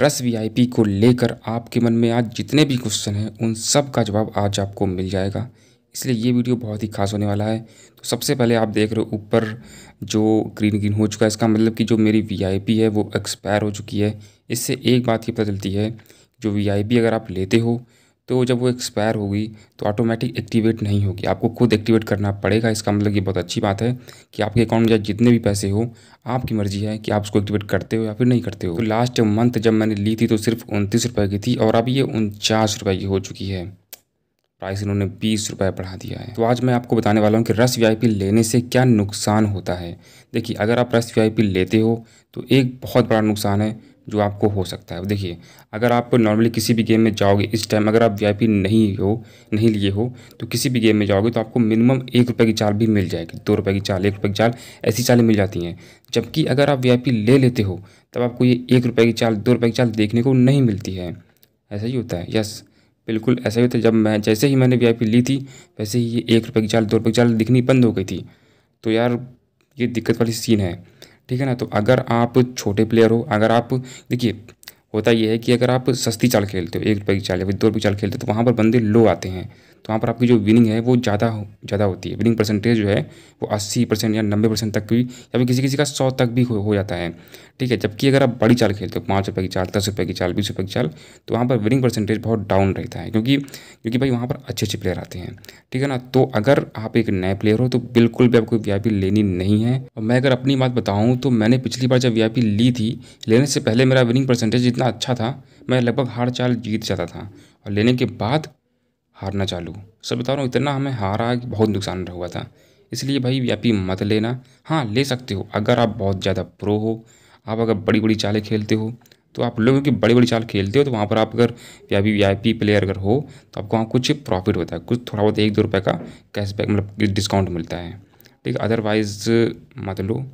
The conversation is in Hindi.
रस वीआईपी को लेकर आपके मन में आज जितने भी क्वेश्चन हैं उन सब का जवाब आज आपको मिल जाएगा इसलिए ये वीडियो बहुत ही खास होने वाला है तो सबसे पहले आप देख रहे हो ऊपर जो ग्रीन ग्रीन हो चुका है इसका मतलब कि जो मेरी वीआईपी है वो एक्सपायर हो चुकी है इससे एक बात ये पता चलती है जो वीआईपी अगर आप लेते हो तो जब वो एक्सपायर होगी तो ऑटोमेटिक एक्टिवेट नहीं होगी आपको खुद एक्टिवेट करना पड़ेगा इसका मतलब ये बहुत अच्छी बात है कि आपके अकाउंट में जितने भी पैसे हो आपकी मर्जी है कि आप उसको एक्टिवेट करते हो या फिर नहीं करते हो तो लास्ट मंथ जब मैंने ली थी तो सिर्फ उनतीस रुपये की थी और अब ये उनचास रुपये की हो चुकी है प्राइस इन्होंने बीस रुपये बढ़ा दिया है तो आज मैं आपको बताने वाला हूँ कि रस वी लेने से क्या नुकसान होता है देखिए अगर आप रस वी लेते हो तो एक बहुत बड़ा नुकसान है जो आपको हो सकता है देखिए अगर आप नॉर्मली किसी भी गेम में जाओगे इस टाइम अगर आप वी नहीं हो नहीं लिए हो तो किसी भी गेम में जाओगे तो आपको मिनिमम एक रुपये की चाल भी मिल जाएगी दो रुपये की चाल एक रुपये की चाल ऐसी चालें मिल जाती हैं जबकि अगर आप वी ले लेते हो तब आपको ये एक रुपये की चाल दो रुपये की चाल देखने को नहीं मिलती है ऐसा ही होता है यस बिल्कुल ऐसा ही होता है जब मैं जैसे ही मैंने वी ली थी वैसे ही ये एक रुपये की चाल दो रुपये की चाल दिखनी बंद हो गई थी तो यार ये दिक्कत वाली सीन है ठीक है ना तो अगर आप छोटे प्लेयर हो अगर आप देखिए होता यह है कि अगर आप सस्ती चाल खेलते हो एक रुपये की चाल या फिर दो रुपये की चाल खेलते हो तो वहाँ पर बंदे लो आते हैं तो वहाँ पर आपकी जो विनिंग है वो ज़्यादा ज़्यादा होती है विनिंग परसेंटेज जो है वो अस्सी परसेंट या नब्बे परसेंट तक भी या फिर किसी किसी का सौ तक भी हो, हो जाता है ठीक है जबकि अगर आप बड़ी चाल खेलते हो पाँच रुपये की चाल दस रुपये की चाल बीस रुपये की चाल तो वहाँ पर विनिंग परसेंटेज बहुत डाउन रहता है क्योंकि क्योंकि भाई वहाँ पर अच्छे अच्छे प्लेयर आते हैं ठीक है ना तो अगर आप एक नए प्लेयर हो तो बिल्कुल भी आपको वी लेनी नहीं है और मैं अगर अपनी बात बताऊँ तो मैंने पिछली बार जब वी ली थी लेने से पहले मेरा विनिंग परसेंटेज इतना अच्छा था मैं लगभग हार चाल जीत जाता था और लेने के बाद हारना चालू सर बता रहा हूँ इतना हमें हारा कि बहुत नुकसान हुआ था इसलिए भाई व्यापी मत लेना हाँ ले सकते हो अगर आप बहुत ज़्यादा प्रो हो आप अगर बड़ी बड़ी चालें खेलते हो तो आप लोगों की बड़ी बड़ी चाल खेलते हो तो वहाँ पर आप अगर व्यापी वी प्लेयर अगर हो तो आपको वहाँ कुछ प्रॉफिट होता है कुछ थोड़ा बहुत एक दो रुपये का कैशबैक मतलब डिस्काउंट मिलता है ठीक है अदरवाइज़ मत लो